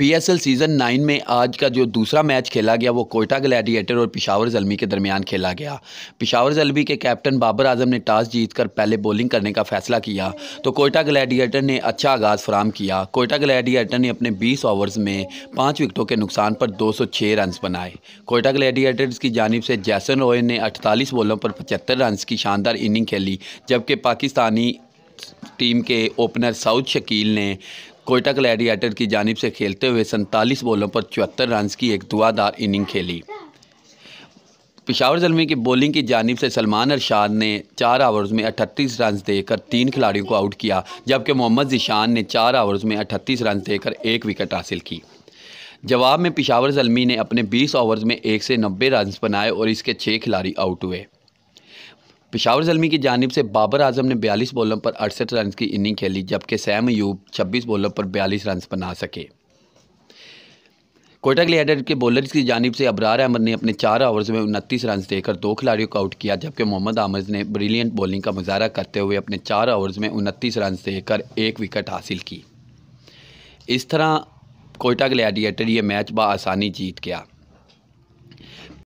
PSL season nine में आज का जो दूसरा मैच खेला गया वो कोयटा ग्लैडिएटर और पिशावर जलमी के दरमियान खेला गया पिशावर जलमी के कैप्टन बाबर आजम ने टॉस जीतकर पहले बॉलिंग करने का फैसला किया तो कोयटा ग्लैडिएटर ने अच्छा आगाज़ फराम किया कोयटा ग्लैडिएटर ने अपने बीस ओवर्स में पाँच विकटों के नुकसान पर दो सौ छः रन बनाए कोयटा ग्लैडिएटर्स की जानब से जैसन रॉय ने अठतालीस बॉलों पर पचहत्तर रन की शानदार इनिंग खेली जबकि पाकिस्तानी टीम के ओपनर साउद शकील ने कोयटा ग्लैडिएटर की जानब से खेलते हुए सैंतालीस बॉलों पर चौहत्तर रन की एक दुआदार इनिंग खेली पिशावर जलमी की बॉलिंग की जानब से सलमान अरशाद ने चार ओवर्स में अठतीस रन देकर तीन खिलाड़ियों को आउट किया जबकि मोहम्मद जिशान ने चार ओवर्स में अठतीस रन देकर एक विकेट हासिल की जवाब में पिशावर जलमी ने अपने बीस ओवर्स में एक से नब्बे रन बनाए और इसके छः खिलाड़ी आउट हुए पिशावर जलमी की जानब से बाबर आजम ने बयालीस बॉलों पर अड़सठ रन की इनिंग खेली जबकि सैम यूब छब्बीस बॉलों पर बयालीस रन बना सके कोटा ग्लेडर के बॉलर्स की जानब से अबरार अहमद ने अपने चार ओवर्स में उनतीस रन देकर दो खिलाड़ियों को आउट किया जबकि मोहम्मद आमज ने ब्रिलियंट बॉलिंग का मुजाहरा करते हुए अपने चार ओवर्स में उनतीस रन देकर एक विकेट हासिल की इस तरह कोयटा ग्लैडिएटर ये मैच बसानी जीत गया